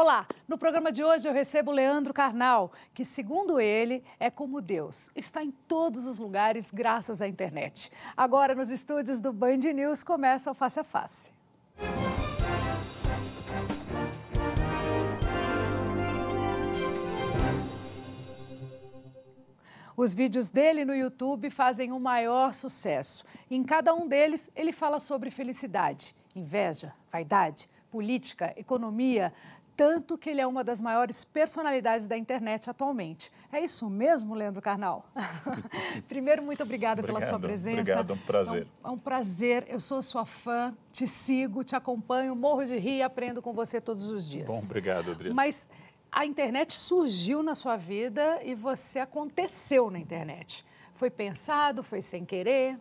Olá, no programa de hoje eu recebo Leandro Carnal, que, segundo ele, é como Deus. Está em todos os lugares graças à internet. Agora, nos estúdios do Band News, começa o Face a Face. Os vídeos dele no YouTube fazem o um maior sucesso. Em cada um deles, ele fala sobre felicidade, inveja, vaidade, política, economia, tanto que ele é uma das maiores personalidades da internet atualmente. É isso mesmo, Leandro Carnal? Primeiro, muito obrigada obrigado, pela sua presença. Obrigado, é um prazer. É um, é um, prazer, eu sou sua fã, te sigo, te acompanho, morro de rir e aprendo com você todos os dias. Bom, obrigado, Adriana. Mas a internet surgiu na sua vida e você aconteceu na internet. Foi pensado, foi sem querer?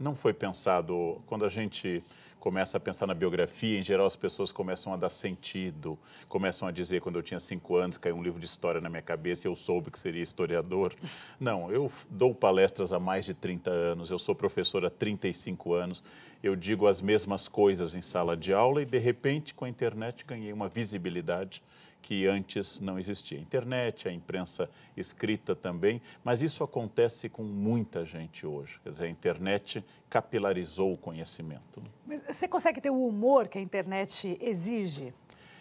não foi pensado, quando a gente começa a pensar na biografia, em geral as pessoas começam a dar sentido, começam a dizer, quando eu tinha cinco anos, caiu um livro de história na minha cabeça e eu soube que seria historiador. Não, eu dou palestras há mais de 30 anos, eu sou professor há 35 anos, eu digo as mesmas coisas em sala de aula e, de repente, com a internet ganhei uma visibilidade que antes não existia. A internet, a imprensa escrita também, mas isso acontece com muita gente hoje. Quer dizer, a internet capilarizou o conhecimento. Né? Mas você consegue ter o humor que a internet exige?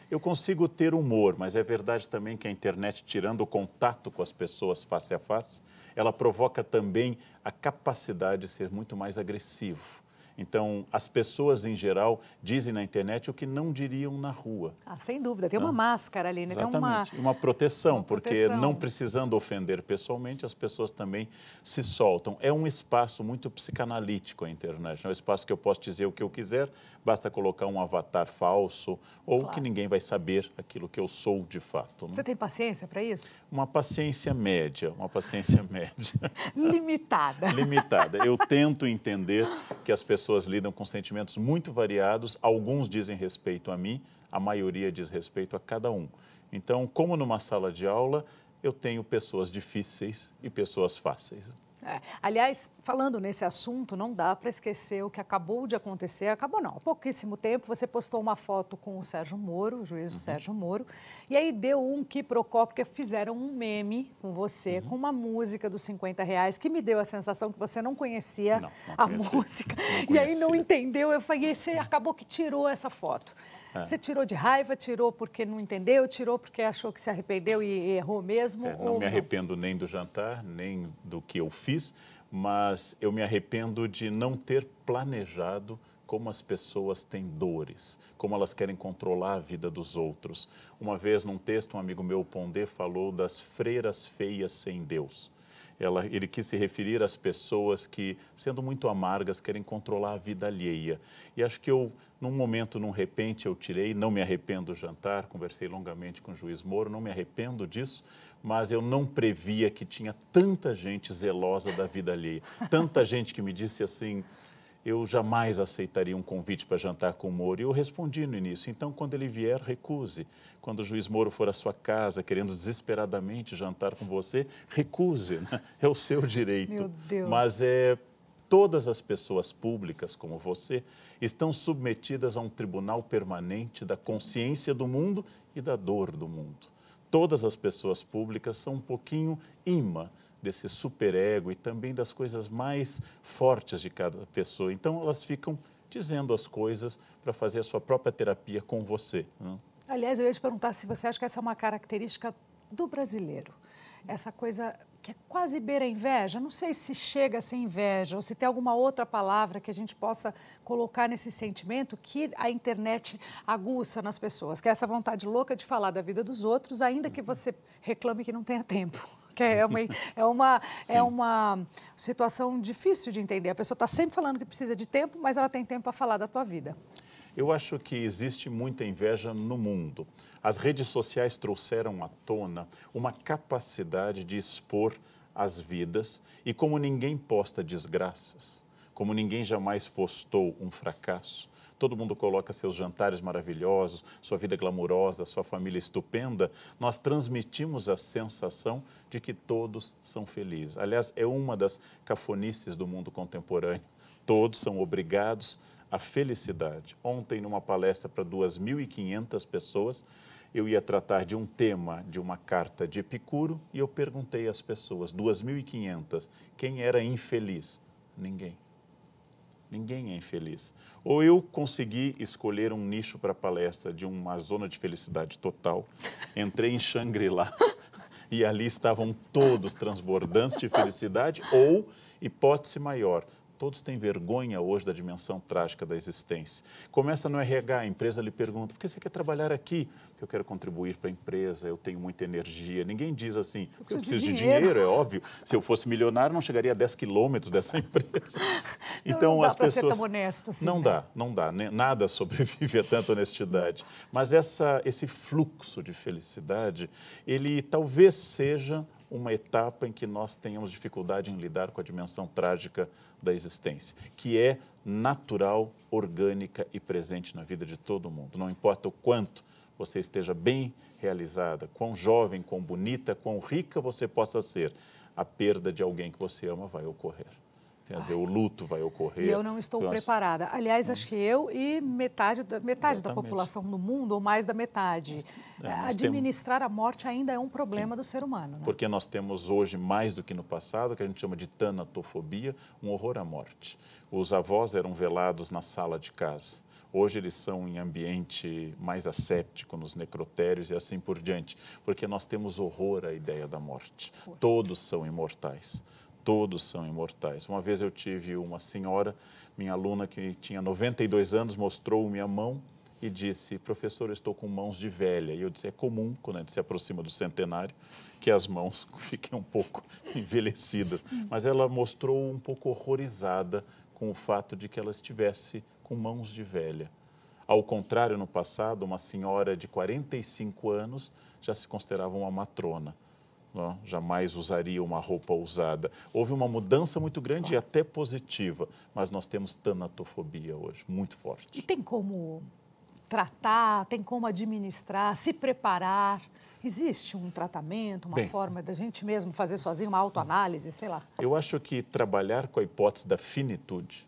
Eu consigo ter humor, mas é verdade também que a internet, tirando o contato com as pessoas face a face, ela provoca também a capacidade de ser muito mais agressivo então, as pessoas em geral dizem na internet o que não diriam na rua. Ah, sem dúvida. Tem uma ah, máscara ali, né? Exatamente. Tem uma... uma proteção, uma porque proteção. não precisando ofender pessoalmente, as pessoas também se soltam. É um espaço muito psicanalítico a internet. É um espaço que eu posso dizer o que eu quiser, basta colocar um avatar falso ou claro. que ninguém vai saber aquilo que eu sou de fato. Né? Você tem paciência para isso? Uma paciência média, uma paciência média. Limitada. Limitada. Eu tento entender que as pessoas pessoas lidam com sentimentos muito variados, alguns dizem respeito a mim, a maioria diz respeito a cada um. Então, como numa sala de aula, eu tenho pessoas difíceis e pessoas fáceis. É. Aliás, falando nesse assunto, não dá para esquecer o que acabou de acontecer. Acabou não, há pouquíssimo tempo você postou uma foto com o Sérgio Moro, o juiz uhum. Sérgio Moro, e aí deu um que procó, porque fizeram um meme com você, uhum. com uma música dos 50 reais, que me deu a sensação que você não conhecia não, não a música. e aí não entendeu, eu falei, e você acabou que tirou essa foto. É. Você tirou de raiva, tirou porque não entendeu, tirou porque achou que se arrependeu e errou mesmo? É, não me arrependo nem do jantar, nem do que eu fiz fiz, mas eu me arrependo de não ter planejado como as pessoas têm dores, como elas querem controlar a vida dos outros. Uma vez, num texto, um amigo meu, Pondé, falou das freiras feias sem Deus ela, ele quis se referir às pessoas que, sendo muito amargas, querem controlar a vida alheia. E acho que eu, num momento, num repente, eu tirei, não me arrependo do jantar, conversei longamente com o juiz Moro, não me arrependo disso, mas eu não previa que tinha tanta gente zelosa da vida alheia, tanta gente que me disse assim eu jamais aceitaria um convite para jantar com o Moro. E eu respondi no início, então quando ele vier, recuse. Quando o juiz Moro for à sua casa querendo desesperadamente jantar com você, recuse, né? é o seu direito. Meu Deus. Mas é, todas as pessoas públicas como você estão submetidas a um tribunal permanente da consciência do mundo e da dor do mundo. Todas as pessoas públicas são um pouquinho imã desse superego e também das coisas mais fortes de cada pessoa. Então, elas ficam dizendo as coisas para fazer a sua própria terapia com você. Né? Aliás, eu ia te perguntar se você acha que essa é uma característica do brasileiro. Essa coisa que é quase beira inveja. Não sei se chega a ser inveja ou se tem alguma outra palavra que a gente possa colocar nesse sentimento que a internet aguça nas pessoas, que é essa vontade louca de falar da vida dos outros, ainda que você reclame que não tenha tempo é uma, é uma, é uma situação difícil de entender. A pessoa está sempre falando que precisa de tempo, mas ela tem tempo para falar da tua vida. Eu acho que existe muita inveja no mundo. As redes sociais trouxeram à tona uma capacidade de expor as vidas e como ninguém posta desgraças, como ninguém jamais postou um fracasso, todo mundo coloca seus jantares maravilhosos, sua vida glamurosa, sua família estupenda, nós transmitimos a sensação de que todos são felizes. Aliás, é uma das cafonices do mundo contemporâneo. Todos são obrigados à felicidade. Ontem, numa palestra para 2.500 pessoas, eu ia tratar de um tema de uma carta de Epicuro e eu perguntei às pessoas, 2.500, quem era infeliz? Ninguém. Ninguém é infeliz. Ou eu consegui escolher um nicho para palestra de uma zona de felicidade total, entrei em Shangri-La e ali estavam todos transbordantes de felicidade, ou hipótese maior, Todos têm vergonha hoje da dimensão trágica da existência. Começa no RH, a empresa lhe pergunta: por que você quer trabalhar aqui? Porque eu quero contribuir para a empresa, eu tenho muita energia. Ninguém diz assim, eu preciso de dinheiro. de dinheiro, é óbvio. Se eu fosse milionário, não chegaria a 10 quilômetros dessa empresa. Então, não dá as pessoas. Ser tão honesto assim, não né? dá, não dá. Né? Nada sobrevive a tanta honestidade. Mas essa, esse fluxo de felicidade, ele talvez seja uma etapa em que nós tenhamos dificuldade em lidar com a dimensão trágica da existência, que é natural, orgânica e presente na vida de todo mundo. Não importa o quanto você esteja bem realizada, quão jovem, quão bonita, quão rica você possa ser, a perda de alguém que você ama vai ocorrer. Quer dizer, o luto vai ocorrer. E eu não estou eu preparada. Acho... Aliás, acho que eu e metade da, metade da população do mundo, ou mais da metade. é, é Administrar temos... a morte ainda é um problema Sim. do ser humano. Né? Porque nós temos hoje, mais do que no passado, que a gente chama de tanatofobia, um horror à morte. Os avós eram velados na sala de casa. Hoje eles são em ambiente mais asséptico, nos necrotérios e assim por diante, porque nós temos horror à ideia da morte. Todos são imortais todos são imortais. Uma vez eu tive uma senhora, minha aluna que tinha 92 anos, mostrou minha mão e disse: Professor, eu estou com mãos de velha. E eu disse: É comum, quando a gente se aproxima do centenário, que as mãos fiquem um pouco envelhecidas. Mas ela mostrou um pouco horrorizada com o fato de que ela estivesse com mãos de velha. Ao contrário, no passado, uma senhora de 45 anos já se considerava uma matrona. Não, jamais usaria uma roupa usada. Houve uma mudança muito grande e até positiva, mas nós temos tanatofobia hoje, muito forte. E tem como tratar, tem como administrar, se preparar? Existe um tratamento, uma Bem, forma da gente mesmo fazer sozinho uma autoanálise, sei lá? Eu acho que trabalhar com a hipótese da finitude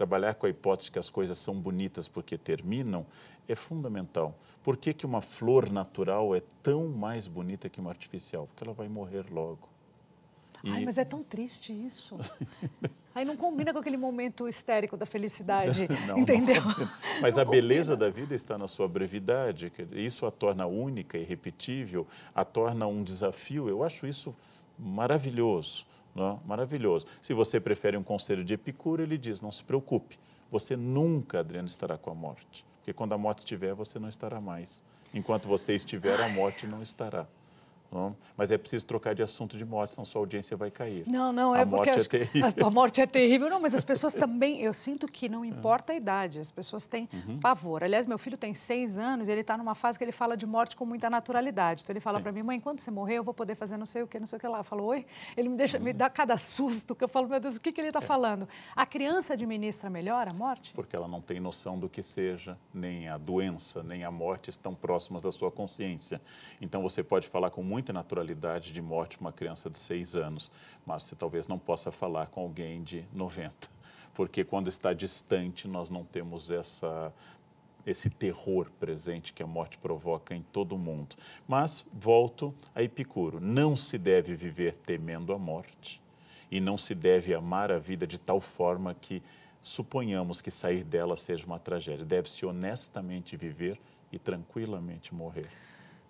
trabalhar com a hipótese que as coisas são bonitas porque terminam é fundamental. Por que, que uma flor natural é tão mais bonita que uma artificial? Porque ela vai morrer logo. E... Ai, mas é tão triste isso. Aí não combina com aquele momento histérico da felicidade, não, entendeu? Não mas não a combina. beleza da vida está na sua brevidade. Isso a torna única e repetível, a torna um desafio. Eu acho isso maravilhoso. Né? Maravilhoso. Se você prefere um conselho de Epicuro, ele diz: não se preocupe, você nunca, Adriano, estará com a morte. Porque quando a morte estiver, você não estará mais. Enquanto você estiver, a morte não estará. Não? Mas é preciso trocar de assunto de morte, senão sua audiência vai cair. Não, não, a é porque morte é a morte é terrível. Não, mas as pessoas também, eu sinto que não importa a idade, as pessoas têm uhum. pavor. Aliás, meu filho tem seis anos e ele está numa fase que ele fala de morte com muita naturalidade. Então ele fala para mim, mãe, quando você morrer eu vou poder fazer não sei o que, não sei o que lá. Eu falo, oi? Ele me, deixa, uhum. me dá cada susto que eu falo, meu Deus, o que, que ele está é. falando? A criança administra melhor a morte? Porque ela não tem noção do que seja, nem a doença, nem a morte estão próximas da sua consciência. Então você pode falar com muito muita naturalidade de morte uma criança de 6 anos, mas você talvez não possa falar com alguém de 90, porque quando está distante nós não temos essa esse terror presente que a morte provoca em todo o mundo. Mas volto a Epicuro, não se deve viver temendo a morte e não se deve amar a vida de tal forma que suponhamos que sair dela seja uma tragédia. Deve-se honestamente viver e tranquilamente morrer.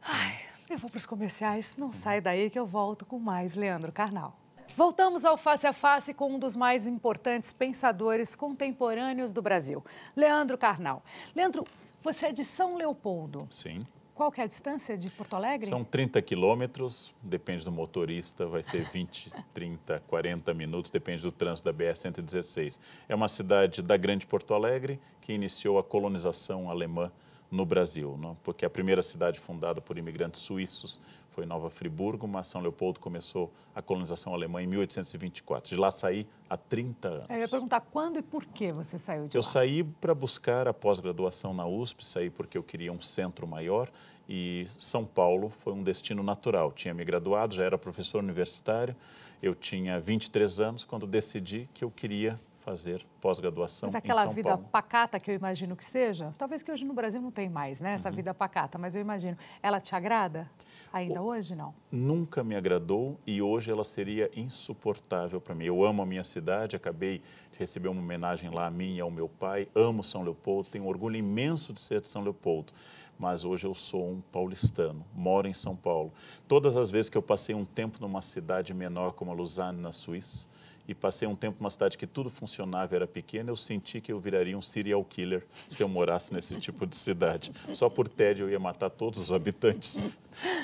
Ai, eu vou para os comerciais, não sai daí que eu volto com mais Leandro Carnal. Voltamos ao Face a Face com um dos mais importantes pensadores contemporâneos do Brasil, Leandro Carnal. Leandro, você é de São Leopoldo. Sim. Qual que é a distância de Porto Alegre? São 30 quilômetros, depende do motorista, vai ser 20, 30, 40 minutos, depende do trânsito da BR-116. É uma cidade da Grande Porto Alegre que iniciou a colonização alemã no Brasil, não? Né? porque a primeira cidade fundada por imigrantes suíços foi Nova Friburgo, mas São Leopoldo começou a colonização alemã em 1824. De lá saí há 30 anos. Eu ia perguntar quando e por que você saiu de eu lá? Eu saí para buscar a pós-graduação na USP, saí porque eu queria um centro maior e São Paulo foi um destino natural. Tinha me graduado, já era professor universitário, eu tinha 23 anos quando decidi que eu queria fazer pós-graduação em São Paulo. Mas aquela vida pacata que eu imagino que seja, talvez que hoje no Brasil não tem mais, né? Essa uhum. vida pacata, mas eu imagino. Ela te agrada? Ainda o... hoje, não? Nunca me agradou e hoje ela seria insuportável para mim. Eu amo a minha cidade, acabei de receber uma homenagem lá a mim e ao meu pai, amo São Leopoldo, tenho orgulho imenso de ser de São Leopoldo mas hoje eu sou um paulistano, moro em São Paulo. Todas as vezes que eu passei um tempo numa cidade menor como a Lausanne, na Suíça, e passei um tempo numa cidade que tudo funcionava, era pequena, eu senti que eu viraria um serial killer se eu morasse nesse tipo de cidade. Só por tédio eu ia matar todos os habitantes,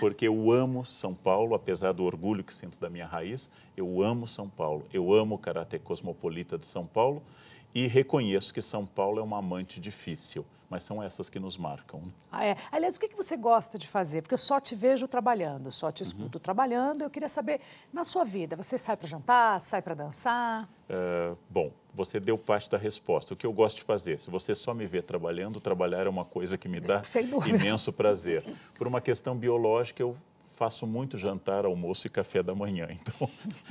porque eu amo São Paulo, apesar do orgulho que sinto da minha raiz, eu amo São Paulo, eu amo o caráter cosmopolita de São Paulo e reconheço que São Paulo é uma amante difícil mas são essas que nos marcam. Ah, é. Aliás, o que você gosta de fazer? Porque eu só te vejo trabalhando, só te escuto uhum. trabalhando. Eu queria saber, na sua vida, você sai para jantar, sai para dançar? É, bom, você deu parte da resposta. O que eu gosto de fazer? Se você só me vê trabalhando, trabalhar é uma coisa que me dá imenso prazer. Por uma questão biológica, eu faço muito jantar, almoço e café da manhã.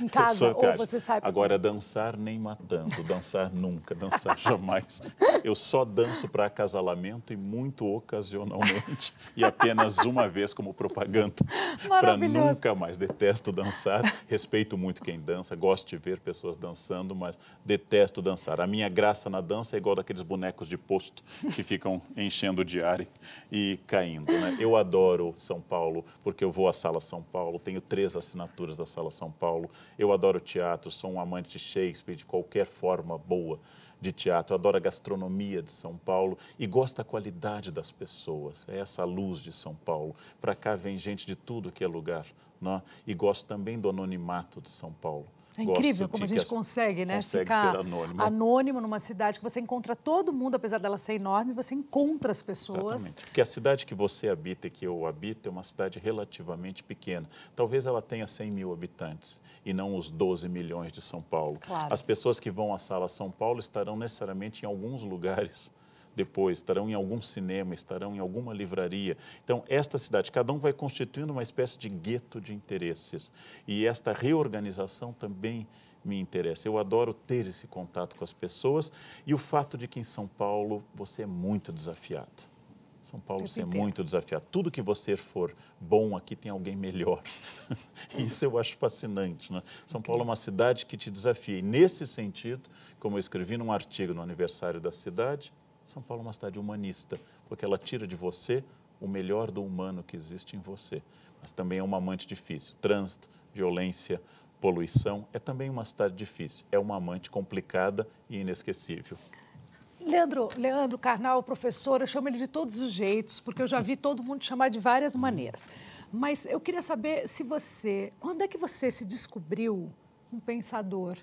Então, em casa, ou você sai. Agora, dançar nem matando, dançar nunca, dançar jamais. Eu só danço para acasalamento e muito ocasionalmente e apenas uma vez como propaganda. Para nunca mais. Detesto dançar, respeito muito quem dança, gosto de ver pessoas dançando, mas detesto dançar. A minha graça na dança é igual daqueles bonecos de posto que ficam enchendo de ar e caindo. Né? Eu adoro São Paulo porque eu vou a Sala São Paulo, tenho três assinaturas da Sala São Paulo. Eu adoro teatro, sou um amante de Shakespeare, de qualquer forma boa de teatro. Adoro a gastronomia de São Paulo e gosto da qualidade das pessoas. É essa luz de São Paulo. Para cá vem gente de tudo que é lugar. não? Né? E gosto também do anonimato de São Paulo. É incrível como a gente consegue, né? Consegue ficar ser anônimo. anônimo numa cidade que você encontra todo mundo, apesar dela ser enorme, você encontra as pessoas. Exatamente. Porque a cidade que você habita e que eu habito é uma cidade relativamente pequena. Talvez ela tenha 100 mil habitantes e não os 12 milhões de São Paulo. Claro. As pessoas que vão à sala São Paulo estarão necessariamente em alguns lugares depois, estarão em algum cinema, estarão em alguma livraria. Então, esta cidade, cada um vai constituindo uma espécie de gueto de interesses. E esta reorganização também me interessa. Eu adoro ter esse contato com as pessoas e o fato de que em São Paulo você é muito desafiado. São Paulo você é muito desafiado. Tudo que você for bom aqui tem alguém melhor. Isso eu acho fascinante. Né? São Paulo é uma cidade que te desafia. E nesse sentido, como eu escrevi num artigo no aniversário da cidade, são Paulo é uma cidade humanista, porque ela tira de você o melhor do humano que existe em você. Mas também é uma amante difícil. Trânsito, violência, poluição, é também uma cidade difícil. É uma amante complicada e inesquecível. Leandro, Leandro Carnal, professor, eu chamo ele de todos os jeitos, porque eu já vi todo mundo chamar de várias maneiras. Mas eu queria saber se você, quando é que você se descobriu um pensador,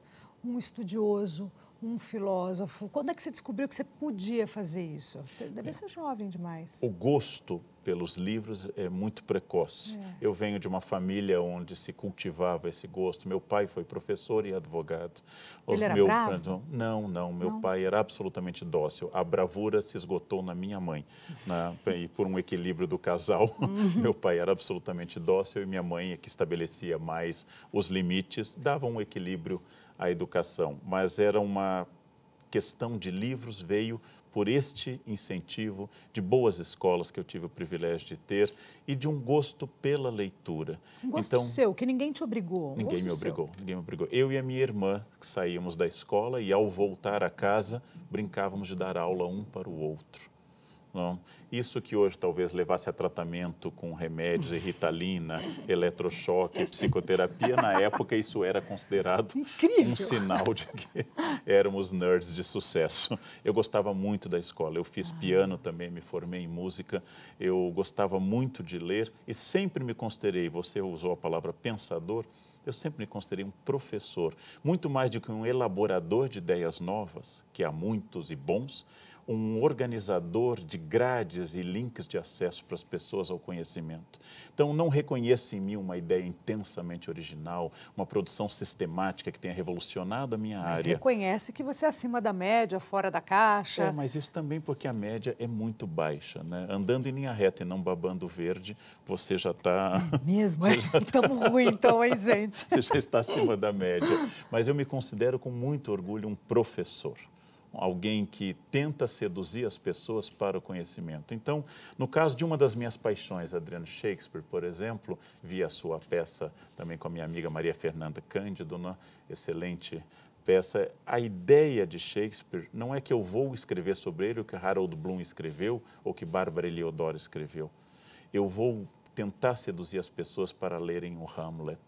um estudioso, um filósofo? Quando é que você descobriu que você podia fazer isso? Você deve é. ser jovem demais. O gosto pelos livros é muito precoce. É. Eu venho de uma família onde se cultivava esse gosto. Meu pai foi professor e advogado. Ele era meu... bravo? Não, não. Meu não. pai era absolutamente dócil. A bravura se esgotou na minha mãe. Na... E por um equilíbrio do casal, uhum. meu pai era absolutamente dócil e minha mãe é que estabelecia mais os limites, dava um equilíbrio à educação. Mas era uma questão de livros veio por este incentivo de boas escolas que eu tive o privilégio de ter e de um gosto pela leitura. Um gosto então, seu, que ninguém te obrigou. Um ninguém me obrigou, seu. ninguém me obrigou. Eu e a minha irmã saíamos da escola e ao voltar a casa brincávamos de dar aula um para o outro. Não. Isso que hoje talvez levasse a tratamento com remédios, ritalina, eletrochoque, psicoterapia, na época isso era considerado Incrível. um sinal de que éramos nerds de sucesso. Eu gostava muito da escola, eu fiz ah. piano também, me formei em música, eu gostava muito de ler e sempre me considerei, você usou a palavra pensador, eu sempre me considerei um professor, muito mais do que um elaborador de ideias novas, que há muitos e bons, um organizador de grades e links de acesso para as pessoas ao conhecimento. Então, não reconheço em mim uma ideia intensamente original, uma produção sistemática que tenha revolucionado a minha mas área. Mas reconhece que você é acima da média, fora da caixa. É, mas isso também porque a média é muito baixa. Né? Andando em linha reta e não babando verde, você já está... É mesmo? Estamos tá... ruim então, hein, gente? você já está acima da média. Mas eu me considero com muito orgulho um professor alguém que tenta seduzir as pessoas para o conhecimento. Então, no caso de uma das minhas paixões, Adriano Shakespeare, por exemplo, vi a sua peça também com a minha amiga Maria Fernanda Cândido, uma né? excelente peça. A ideia de Shakespeare não é que eu vou escrever sobre ele o que Harold Bloom escreveu ou que Bárbara Eliodoro escreveu. Eu vou tentar seduzir as pessoas para lerem o Hamlet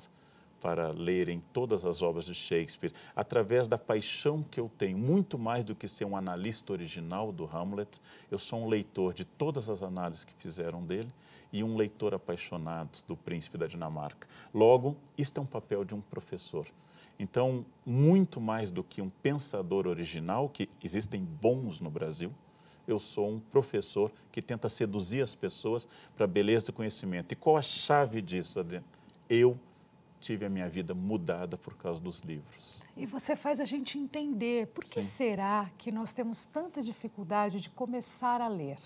para lerem todas as obras de Shakespeare através da paixão que eu tenho, muito mais do que ser um analista original do Hamlet, eu sou um leitor de todas as análises que fizeram dele e um leitor apaixonado do Príncipe da Dinamarca. Logo, isto é um papel de um professor. Então, muito mais do que um pensador original, que existem bons no Brasil, eu sou um professor que tenta seduzir as pessoas para a beleza do conhecimento. E qual a chave disso, Adriano? Eu tive a minha vida mudada por causa dos livros. E você faz a gente entender por que Sim. será que nós temos tanta dificuldade de começar a ler?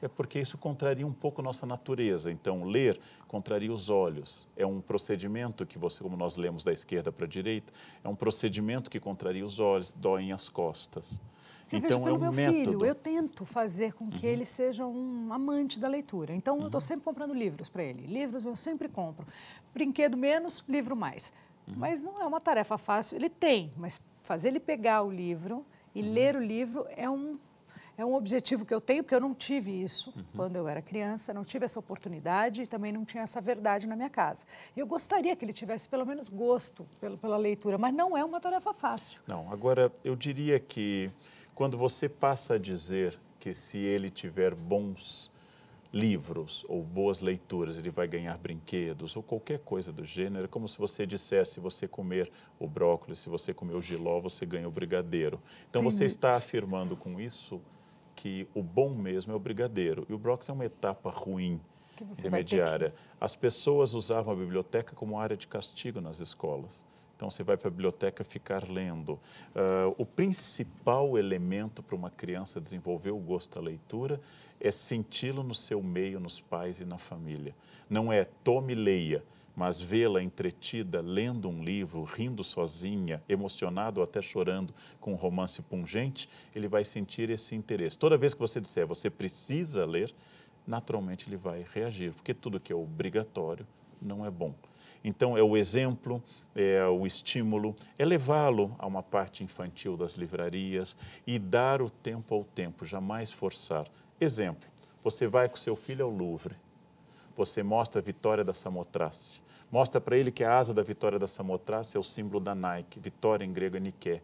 É porque isso contraria um pouco nossa natureza. Então, ler contraria os olhos. É um procedimento que você, como nós lemos da esquerda para a direita, é um procedimento que contraria os olhos, doem as costas. Eu então vejo é pelo é um meu método. filho, eu tento fazer com que uhum. ele seja um amante da leitura. Então uhum. eu estou sempre comprando livros para ele. Livros eu sempre compro. Brinquedo menos, livro mais. Uhum. Mas não é uma tarefa fácil. Ele tem, mas fazer ele pegar o livro e uhum. ler o livro é um é um objetivo que eu tenho, porque eu não tive isso uhum. quando eu era criança, não tive essa oportunidade e também não tinha essa verdade na minha casa. Eu gostaria que ele tivesse pelo menos gosto pela leitura, mas não é uma tarefa fácil. Não, agora eu diria que quando você passa a dizer que se ele tiver bons livros ou boas leituras, ele vai ganhar brinquedos ou qualquer coisa do gênero, é como se você dissesse, se você comer o brócolis, se você comer o giló, você ganha o brigadeiro. Então Entendi. você está afirmando com isso que o bom mesmo é o brigadeiro e o brócolis é uma etapa ruim intermediária. As pessoas usavam a biblioteca como área de castigo nas escolas. Então você vai para a biblioteca ficar lendo. Uh, o principal elemento para uma criança desenvolver o gosto da leitura é senti-lo no seu meio, nos pais e na família. Não é tome leia, mas vê-la entretida lendo um livro, rindo sozinha, emocionado ou até chorando com um romance pungente, ele vai sentir esse interesse. Toda vez que você disser você precisa ler, naturalmente ele vai reagir, porque tudo que é obrigatório não é bom. Então, é o exemplo, é o estímulo, é levá-lo a uma parte infantil das livrarias e dar o tempo ao tempo, jamais forçar. Exemplo, você vai com seu filho ao Louvre, você mostra a vitória da Samotrace, mostra para ele que a asa da vitória da Samotrace é o símbolo da Nike, vitória em grego é Nike,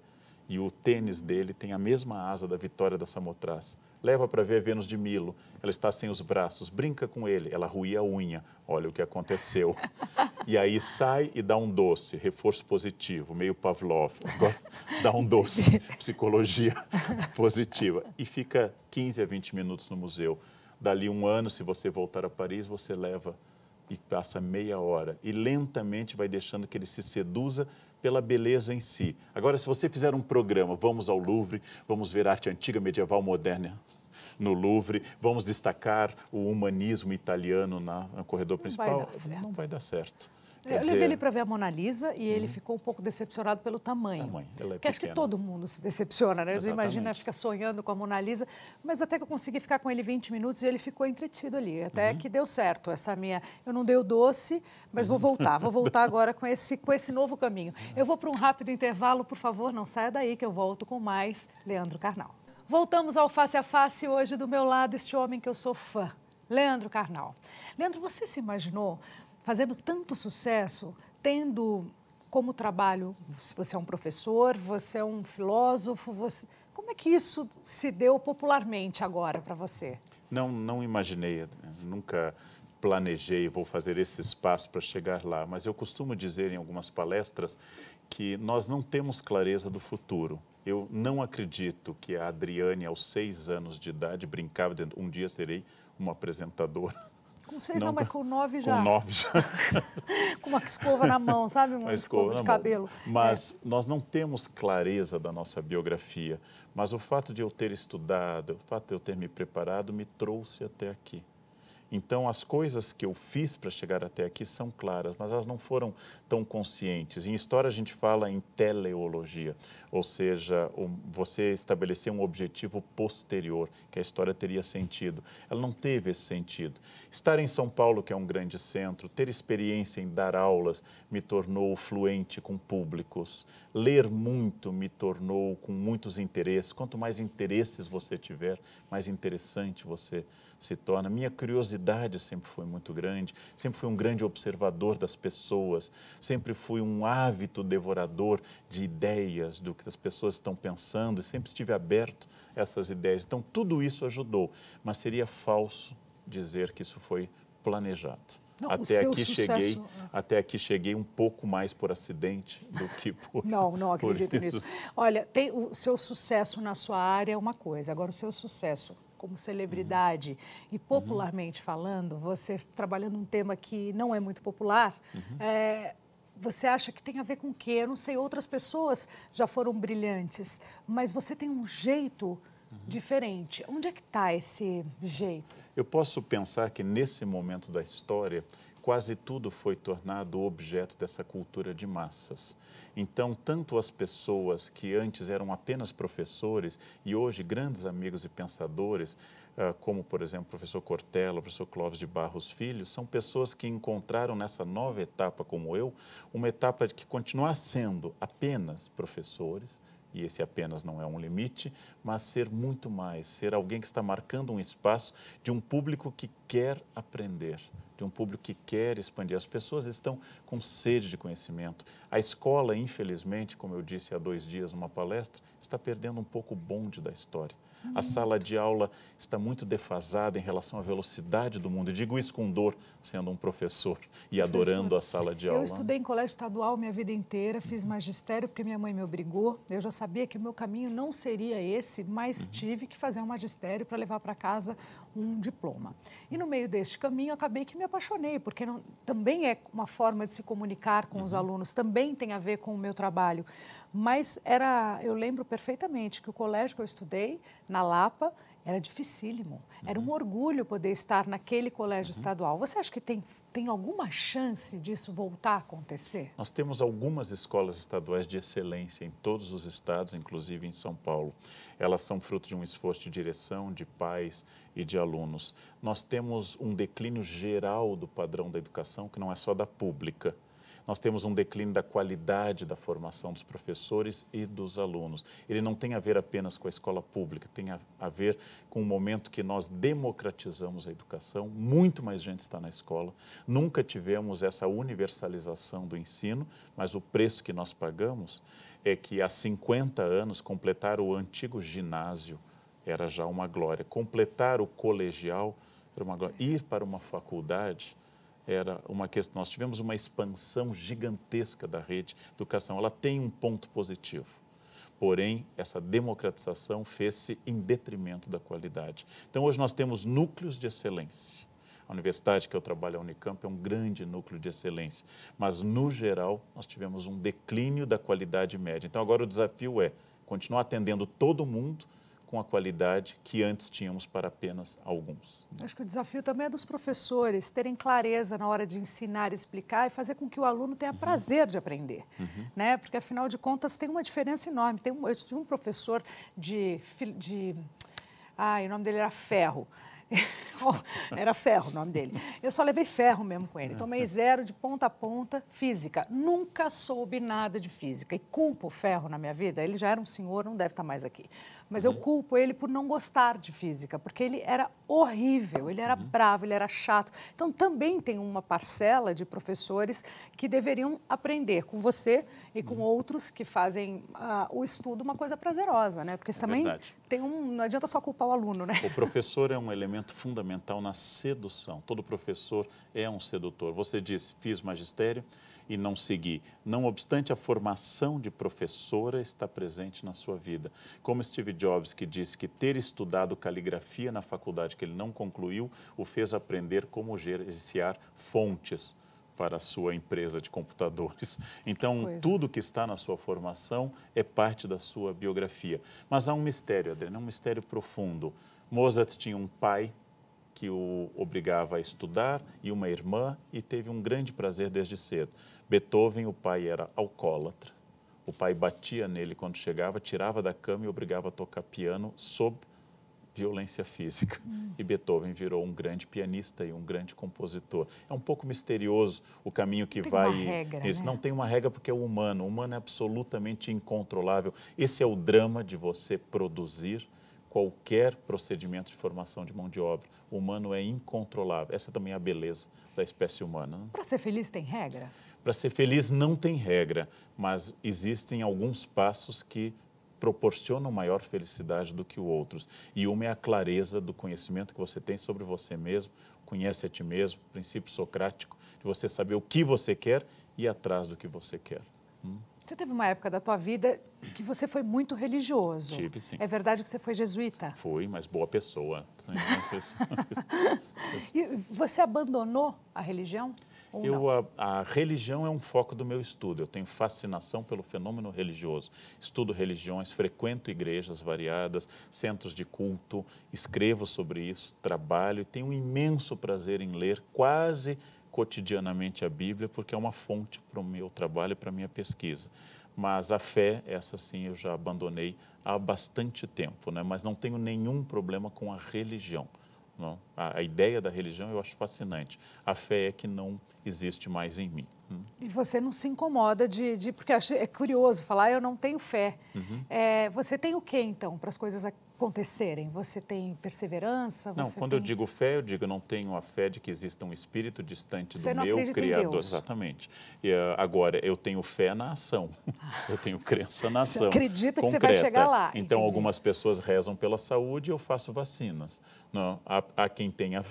e o tênis dele tem a mesma asa da vitória da Samotrace leva para ver a Vênus de Milo. Ela está sem os braços, brinca com ele, ela ruía a unha. Olha o que aconteceu. E aí sai e dá um doce, reforço positivo, meio Pavlov. Agora dá um doce, psicologia positiva. E fica 15 a 20 minutos no museu. Dali um ano, se você voltar a Paris, você leva e passa meia hora. E lentamente vai deixando que ele se seduza pela beleza em si. Agora, se você fizer um programa, vamos ao Louvre, vamos ver arte antiga, medieval, moderna, no Louvre. Vamos destacar o humanismo italiano na, no corredor principal. Vai Não vai dar certo. Quer eu dizer... levei ele para ver a Mona Lisa e uhum. ele ficou um pouco decepcionado pelo tamanho. tamanho. É porque acho que todo mundo se decepciona, né? Exatamente. Imagina, fica sonhando com a Mona Lisa, mas até que eu consegui ficar com ele 20 minutos e ele ficou entretido ali. Até uhum. que deu certo essa minha. Eu não dei o doce, mas vou voltar. Vou voltar agora com esse, com esse novo caminho. Eu vou para um rápido intervalo, por favor, não saia daí que eu volto com mais Leandro Carnal. Voltamos ao face a face hoje do meu lado este homem que eu sou fã, Leandro Carnal. Leandro, você se imaginou fazendo tanto sucesso, tendo como trabalho, você é um professor, você é um filósofo, você... como é que isso se deu popularmente agora para você? Não, não imaginei, nunca planejei, vou fazer esse espaço para chegar lá, mas eu costumo dizer em algumas palestras que nós não temos clareza do futuro eu não acredito que a Adriane, aos seis anos de idade, brincava dizendo: um dia serei uma apresentadora. Com seis não, não mas com nove já. Com nove já. com uma escova na mão, sabe? Uma, uma escova, escova de cabelo. Mão. Mas é. nós não temos clareza da nossa biografia. Mas o fato de eu ter estudado, o fato de eu ter me preparado, me trouxe até aqui. Então, as coisas que eu fiz para chegar até aqui são claras, mas elas não foram tão conscientes. Em história, a gente fala em teleologia, ou seja, você estabelecer um objetivo posterior, que a história teria sentido. Ela não teve esse sentido. Estar em São Paulo, que é um grande centro, ter experiência em dar aulas, me tornou fluente com públicos. Ler muito me tornou com muitos interesses. Quanto mais interesses você tiver, mais interessante você se torna. Minha curiosidade sempre foi muito grande, sempre fui um grande observador das pessoas, sempre fui um ávido devorador de ideias, do que as pessoas estão pensando, e sempre estive aberto a essas ideias. Então, tudo isso ajudou, mas seria falso dizer que isso foi planejado. Não, até aqui sucesso... cheguei, ah. até aqui cheguei um pouco mais por acidente do que por Não, não acredito nisso. Olha, tem o seu sucesso na sua área é uma coisa, agora o seu sucesso como celebridade uhum. e popularmente uhum. falando, você trabalhando um tema que não é muito popular, uhum. é, você acha que tem a ver com o quê? Eu não sei, outras pessoas já foram brilhantes, mas você tem um jeito diferente. Onde é que está esse jeito? Eu posso pensar que nesse momento da história quase tudo foi tornado objeto dessa cultura de massas. Então, tanto as pessoas que antes eram apenas professores e hoje grandes amigos e pensadores, ah, como, por exemplo, o professor Cortella, o professor Clóvis de Barros Filho, são pessoas que encontraram nessa nova etapa, como eu, uma etapa de que continuar sendo apenas professores, e esse apenas não é um limite, mas ser muito mais, ser alguém que está marcando um espaço de um público que quer aprender, de um público que quer expandir. As pessoas estão com sede de conhecimento. A escola, infelizmente, como eu disse há dois dias numa palestra, está perdendo um pouco o bonde da história. Uhum. A sala de aula está muito defasada em relação à velocidade do mundo. E digo isso com dor, sendo um professor e professor, adorando a sala de aula. Eu estudei em colégio estadual minha vida inteira, fiz uhum. magistério porque minha mãe me obrigou. Eu já sabia que o meu caminho não seria esse, mas uhum. tive que fazer um magistério para levar para casa um diploma. E no meio deste caminho, acabei que me apaixonei, porque não, também é uma forma de se comunicar com uhum. os alunos, também tem a ver com o meu trabalho. Mas era, eu lembro perfeitamente que o colégio que eu estudei, na Lapa, era dificílimo. Era um uhum. orgulho poder estar naquele colégio uhum. estadual. Você acha que tem, tem alguma chance disso voltar a acontecer? Nós temos algumas escolas estaduais de excelência em todos os estados, inclusive em São Paulo. Elas são fruto de um esforço de direção, de pais e de alunos. Nós temos um declínio geral do padrão da educação, que não é só da pública nós temos um declínio da qualidade da formação dos professores e dos alunos. Ele não tem a ver apenas com a escola pública, tem a, ver com o momento que nós democratizamos a educação, muito mais gente está na escola. Nunca tivemos essa universalização do ensino, mas o preço que nós pagamos é que há 50 anos completar o antigo ginásio era já uma glória. Completar o colegial era uma glória. Ir para uma faculdade era uma questão. Nós tivemos uma expansão gigantesca da rede de educação. Ela tem um ponto positivo. Porém, essa democratização fez-se em detrimento da qualidade. Então, hoje nós temos núcleos de excelência. A universidade que eu trabalho, a Unicamp, é um grande núcleo de excelência. Mas, no geral, nós tivemos um declínio da qualidade média. Então, agora o desafio é continuar atendendo todo mundo, com a qualidade que antes tínhamos para apenas alguns. Né? Acho que o desafio também é dos professores terem clareza na hora de ensinar, explicar e fazer com que o aluno tenha uhum. prazer de aprender, uhum. né? Porque afinal de contas tem uma diferença enorme. Tem um, eu tive um professor de, de, ai, o nome dele era Ferro. Era ferro o nome dele. Eu só levei ferro mesmo com ele. Tomei zero de ponta a ponta física. Nunca soube nada de física. E culpo o ferro na minha vida. Ele já era um senhor, não deve estar mais aqui. Mas uhum. eu culpo ele por não gostar de física, porque ele era horrível, ele era uhum. bravo, ele era chato. Então também tem uma parcela de professores que deveriam aprender com você e com uhum. outros que fazem uh, o estudo uma coisa prazerosa, né? Porque é também verdade. tem um, não adianta só culpar o aluno, né? O professor é um elemento fundamental na sedução. Todo professor é um sedutor. Você disse, fiz magistério, e não seguir. Não obstante, a formação de professora está presente na sua vida. Como Steve Jobs, que disse que ter estudado caligrafia na faculdade que ele não concluiu, o fez aprender como gerenciar fontes para a sua empresa de computadores. Então, que é. tudo que está na sua formação é parte da sua biografia. Mas há um mistério, Adriana, um mistério profundo. Mozart tinha um pai que o obrigava a estudar e uma irmã e teve um grande prazer desde cedo. Beethoven, o pai era alcoólatra. O pai batia nele quando chegava, tirava da cama e obrigava a tocar piano sob violência física. Hum. E Beethoven virou um grande pianista e um grande compositor. É um pouco misterioso o caminho que tem vai. Uma regra, né? Não tem uma regra porque é o humano. O humano é absolutamente incontrolável. Esse é o drama de você produzir qualquer procedimento de formação de mão de obra. O humano é incontrolável. Essa também é a beleza da espécie humana. Né? Para ser feliz tem regra? Para ser feliz não tem regra, mas existem alguns passos que proporcionam maior felicidade do que os outros. E uma é a clareza do conhecimento que você tem sobre você mesmo, conhece a ti mesmo, princípio socrático, de você saber o que você quer e ir atrás do que você quer. Hum? Você teve uma época da tua vida que você foi muito religioso. Tive, sim. É verdade que você foi jesuíta? Fui, mas boa pessoa. Né? e você abandonou a religião? Eu, a, a, religião é um foco do meu estudo. Eu tenho fascinação pelo fenômeno religioso. Estudo religiões, frequento igrejas variadas, centros de culto, escrevo sobre isso, trabalho e tenho um imenso prazer em ler quase cotidianamente a Bíblia porque é uma fonte para o meu trabalho e para a minha pesquisa. Mas a fé, essa sim eu já abandonei há bastante tempo, né? mas não tenho nenhum problema com a religião. Não? A, a ideia da religião eu acho fascinante. A fé é que não existe mais em mim. Hum. E você não se incomoda de. de porque é curioso falar, ah, eu não tenho fé. Uhum. É, você tem o que então para as coisas acontecerem? Você tem perseverança? Você não, quando tem... eu digo fé, eu digo não tenho a fé de que exista um espírito distante você do meu Criador. Exatamente. E, ah, agora, eu tenho fé na ação. Ah. Eu tenho crença na ação. Você acredita concreta. que você vai chegar lá. Então, Entendi. algumas pessoas rezam pela saúde, eu faço vacinas. Não, há, há quem tenha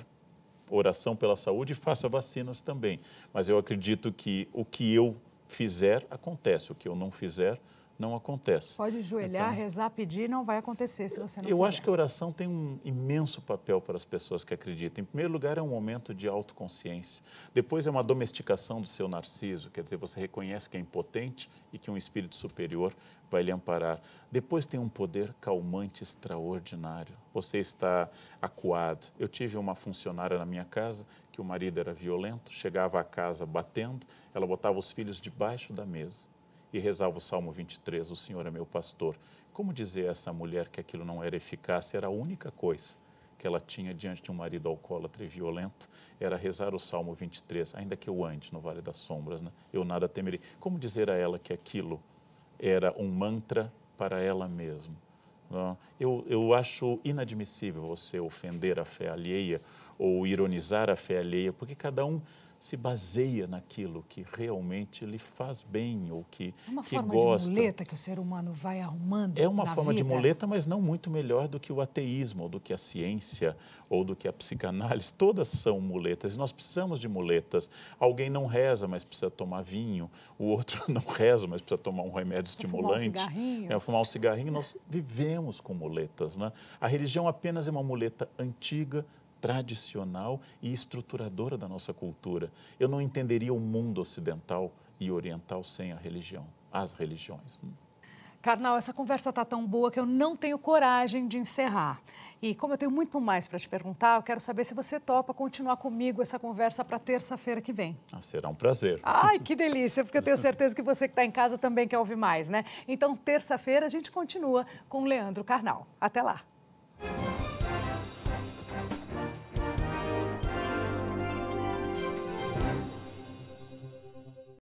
oração pela saúde, faça vacinas também. Mas eu acredito que o que eu fizer acontece, o que eu não fizer acontece não acontece. Pode joelhar, então, rezar, pedir, não vai acontecer se você não Eu fizer. acho que a oração tem um imenso papel para as pessoas que acreditam. Em primeiro lugar, é um momento de autoconsciência. Depois é uma domesticação do seu narciso, quer dizer, você reconhece que é impotente e que um espírito superior vai lhe amparar. Depois tem um poder calmante extraordinário. Você está acuado. Eu tive uma funcionária na minha casa que o marido era violento, chegava à casa batendo, ela botava os filhos debaixo da mesa e rezava o Salmo 23, o Senhor é meu pastor. Como dizer a essa mulher que aquilo não era eficaz, era a única coisa que ela tinha diante de um marido alcoólatra e violento, era rezar o Salmo 23, ainda que eu ande no Vale das Sombras, né? eu nada temerei. Como dizer a ela que aquilo era um mantra para ela mesma? Eu, eu acho inadmissível você ofender a fé alheia ou ironizar a fé alheia, porque cada um se baseia naquilo que realmente lhe faz bem ou que, é uma que forma de muleta que o ser humano vai arrumando. É uma forma vida. de muleta, mas não muito melhor do que o ateísmo, ou do que a ciência, ou do que a psicanálise. Todas são muletas. Nós precisamos de muletas. Alguém não reza, mas precisa tomar vinho. O outro não reza, mas precisa tomar um remédio precisa estimulante. Fumar um cigarrinho. É, fumar um cigarrinho. Nós vivemos com muletas. Né? A religião apenas é uma muleta antiga, tradicional e estruturadora da nossa cultura. Eu não entenderia o mundo ocidental e oriental sem a religião, as religiões. Carnal, essa conversa está tão boa que eu não tenho coragem de encerrar. E como eu tenho muito mais para te perguntar, eu quero saber se você topa continuar comigo essa conversa para terça-feira que vem. Ah, será um prazer. Ai, que delícia, porque eu tenho certeza que você que está em casa também quer ouvir mais, né? Então, terça-feira a gente continua com Leandro Carnal. Até lá.